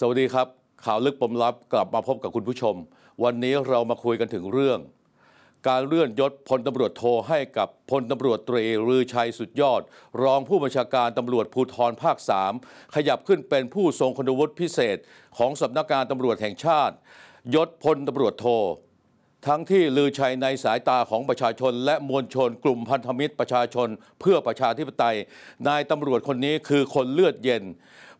สวัสดีครับข่าวลึกปมลับกลับมาพบกับคุณผู้ชม วันนี้เรามาคุยกันถึงเรื่อง การเลื่อนยศพลตำรวจโทให้กับพลตำรวจตรีรือชัยสุดยอด รองผู้บัญชาการตำรวจภูธรภาค 3 ขยับขึ้นเป็นผู้ทรงคุณวุฒิพิเศษ ของสำนักงานตำรวจแห่งชาติ ยศพลตำรวจโททั้งที่ลือชัยในสายตาของประชาชน และมวลชนกลุ่มพันธมิตรประชาชนเพื่อประชาธิปไตย นายตำรวจคนนี้คือคนเลือดเย็น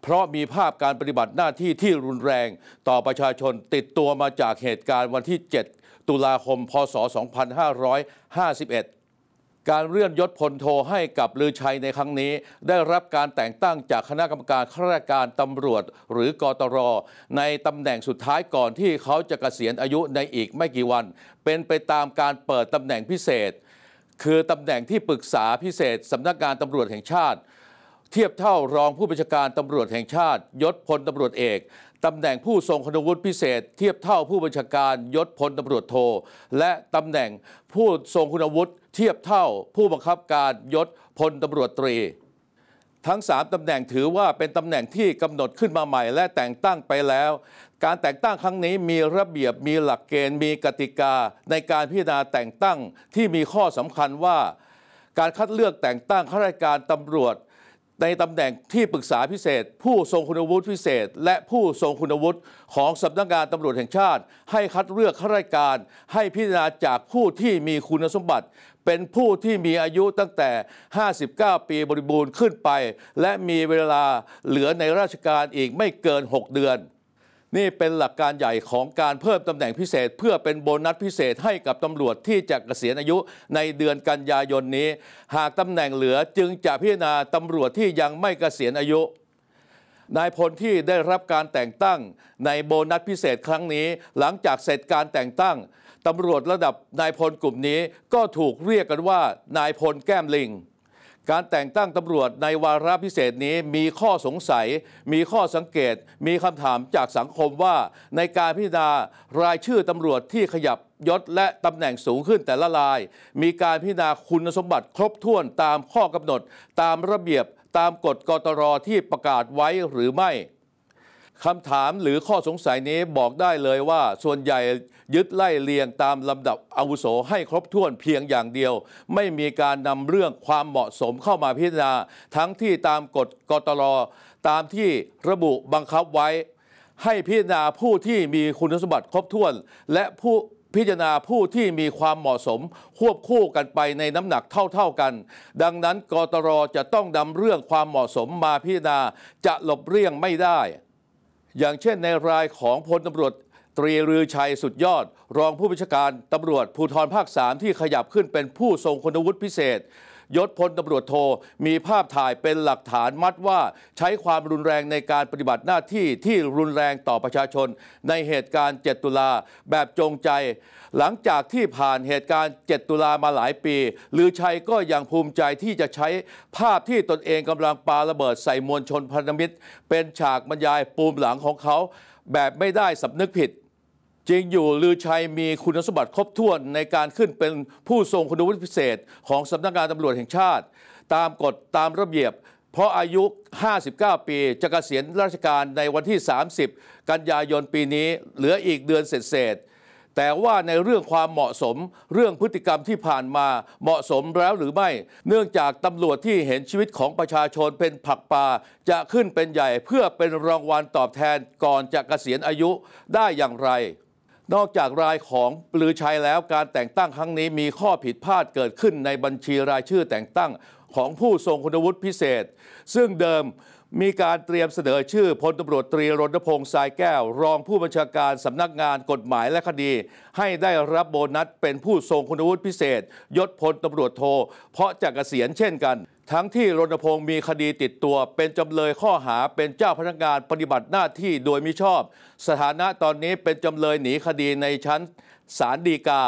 เพราะมีภาพการปฏิบัติหน้าที่ที่รุนแรงต่อประชาชนติดตัวมาจากเหตุการณ์วันที่ 7 ตุลาคม พศ 2551การเลื่อนยศพลโทให้กับลือชัยในครั้งนี้ ได้รับการแต่งตั้งจากคณะกรรมการข้าราชการตำรวจหรือกตร ในตำแหน่งสุดท้ายก่อนที่เขาจะกะเกษียณอายุในอีกไม่กี่วัน เป็นไปตามการเปิดตำแหน่งพิเศษ คือตำแหน่งที่ปรึกษาพิเศษสำนักงานตำรวจแห่งชาติ เทียบเท่ารองผู้บัญชาการตำรวจแห่งชาติ ยศพลตำรวจเอกตำแหน่งผู้ทรงคุณวุฒิพิเศษ เทียบเท่าผู้บัญชาการยศพลตำรวจโท และตำแหน่งผู้ทรงคุณวุฒิเทียบเท่าผู้บังคับการยศพลตำรวจตรี ทั้ง 3ตำแหน่งถือว่าเป็นตำแหน่งที่กำหนดขึ้นมาใหม่ และแต่งตั้งไปแล้ว การแต่งตั้งครั้งนี้มีระเบียบมีหลักเกณฑ์มีกติกา ในการพิจารณาแต่งตั้งที่มีข้อสำคัญว่า การคัดเลือกแต่งตั้งข้าราชการตำรวจในตำแหน่งที่ปรึกษาพิเศษ ผู้ทรงคุณวุฒิพิเศษ และผู้ทรงคุณวุฒิของสำนักงานตำรวจแห่งชาติ ให้คัดเลือกข้าราชการ ให้พิจารณาจากผู้ที่มีคุณสมบัติ เป็นผู้ที่มีอายุตั้งแต่ 59 ปีบริบูรณ์ขึ้นไป และมีเวลาเหลือในราชการอีกไม่เกิน 6 เดือนนี่เป็นหลักการใหญ่ของการเพิ่มตำแหน่งพิเศษเพื่อเป็นโบนัสพิเศษให้กับตำรวจที่จะเกษียณอายุ ในเดือนกันยายนนี้ หากตำแหน่งเหลือจึงจะพิจารณาตำรวจที่ยังไม่เกษียณอายุ นายพลที่ได้รับการแต่งตั้งในโบนัสพิเศษครั้งนี้ หลังจากเสร็จการแต่งตั้งตำรวจระดับนายพลกลุ่มนี้ก็ถูกเรียกกันว่า นายพลแก้มลิงการแต่งตั้งตำรวจในวาระพิเศษนี้มีข้อสงสัย มีข้อสังเกต มีคำถามจากสังคมว่าในการพิจารณารายชื่อตำรวจที่ขยับยศและตำแหน่งสูงขึ้นแต่ละราย มีการพิจารณาคุณสมบัติครบถ้วนตามข้อกำหนด ตามระเบียบตามกฎกตรที่ประกาศไว้หรือไม่คำถามหรือข้อสงสัยนี้บอกได้เลยว่า ส่วนใหญ่ยึดไล่เรียงตามลำดับอาวุโสให้ครบถ้วนเพียงอย่างเดียว ไม่มีการนำเรื่องความเหมาะสมเข้ามาพิจารณา ทั้งที่ตามกฎกตรตามที่ระบุบังคับไว้ ให้พิจารณาผู้ที่มีคุณสมบัติครบถ้วน และผู้พิจารณาผู้ที่มีความเหมาะสม ควบคู่กันไปในน้ำหนักเท่าๆกัน ดังนั้นกตรจะต้องนำเรื่องความเหมาะสมมาพิจารณาจะหลบเลี่ยงไม่ได้อย่างเช่นในรายของพลตำรวจ ตรีรือชัยสุดยอด รองผู้บัญชาการตำรวจภูธรภาคสามที่ขยับขึ้นเป็นผู้ทรงคุณวุฒิพิเศษยศพลตำรวจโท มีภาพถ่ายเป็นหลักฐานมัดว่าใช้ความรุนแรงในการปฏิบัติหน้าที่ที่รุนแรงต่อประชาชนในเหตุการณ์ 7 ตุลาแบบจงใจ หลังจากที่ผ่านเหตุการณ์ 7 ตุลามาหลายปีลือชัยก็ยังภูมิใจที่จะใช้ภาพที่ตนเองกำลังปาระเบิดใส่มวลชนพันธมิตร เป็นฉากบรรยายปูมหลังของเขา แบบไม่ได้สำนึกผิดจริงอยู่ลือชัยมีคุณสมบัติครบถ้วนในการขึ้นเป็นผู้ทรงคุณวุฒิพิเศษ ของสำนักงานตำรวจแห่งชาติ ตามกฎตามระเบียบ เพราะอายุ 59 ปีจะกะเกษียณราชการในวันที่ 30 กันยายนปีนี้ เหลืออีกเดือนเศษแต่ว่าในเรื่องความเหมาะสม เรื่องพฤติกรรมที่ผ่านมาเหมาะสมแล้วหรือไม่ เนื่องจากตำรวจที่เห็นชีวิตของประชาชนเป็นผักปลาจะขึ้นเป็นใหญ่เพื่อเป็นรางวัลตอบแทนก่อนจะกะเกษียณอายุได้อย่างไรนอกจากรายของปลือชัยแล้วการแต่งตั้งครั้งนี้มีข้อผิดพลาดเกิดขึ้นในบัญชีรายชื่อแต่งตั้งของผู้ทรงคุณวุฒิพิเศษ ซึ่งเดิมมีการเตรียมเสนอชื่อพลตำรวจตรีรณพงษ์สายแก้วรองผู้บัญชาการสำนักงานกฎหมายและคดี ให้ได้รับโบนัสเป็นผู้ทรงคุณวุฒิพิเศษ ยศพลตำรวจโท เพราะจะกเกษียณเช่นกัน ทั้งที่รณพงษ์มีคดีติดตัว เป็นจำเลยข้อหาเป็นเจ้าพนักงานปฏิบัติหน้าที่โดยมิชอบ สถานะตอนนี้เป็นจำเลยหนีคดีในชั้นศาลฎีกา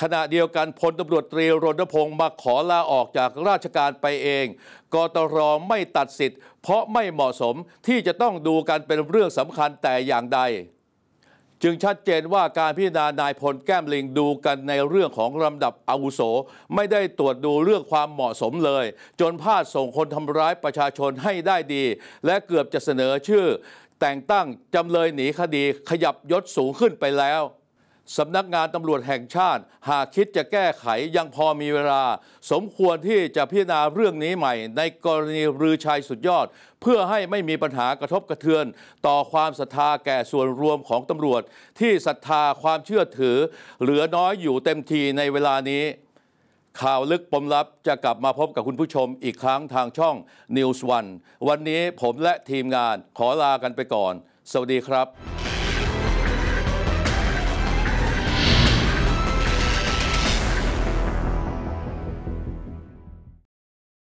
ขณะเดียวกันพลตำรวจตรีรณพงศ์มาขอลาออกจากราชการไปเองกตรไม่ตัดสิทธิ์ เพราะไม่เหมาะสมที่จะต้องดูกันเป็นเรื่องสำคัญแต่อย่างใด จึงชัดเจนว่าการพิจารณานายพลแก้มลิงดูกันในเรื่องของลำดับอาวุโสไม่ได้ตรวจดูเรื่องความเหมาะสมเลย จนพลาดส่งคนทำร้ายประชาชนให้ได้ดี และเกือบจะเสนอชื่อ แต่งตั้งจำเลยหนีคดีขยับยศสูงขึ้นไปแล้วสำนักงานตำรวจแห่งชาติ หากคิดจะแก้ไขยังพอมีเวลา สมควรที่จะพิจารณาเรื่องนี้ใหม่ ในกรณีรือชัยสุดยอด เพื่อให้ไม่มีปัญหากระทบกระเทือน ต่อความศรัทธาแก่ส่วนรวมของตำรวจที่ศรัทธาความเชื่อถือเหลือน้อยอยู่เต็มทีในเวลานี้ ข่าวลึกปมลับจะกลับมาพบกับคุณผู้ชมอีกครั้งทางช่อง News One วันนี้ผมและทีมงานขอลากันไปก่อน สวัสดีครับ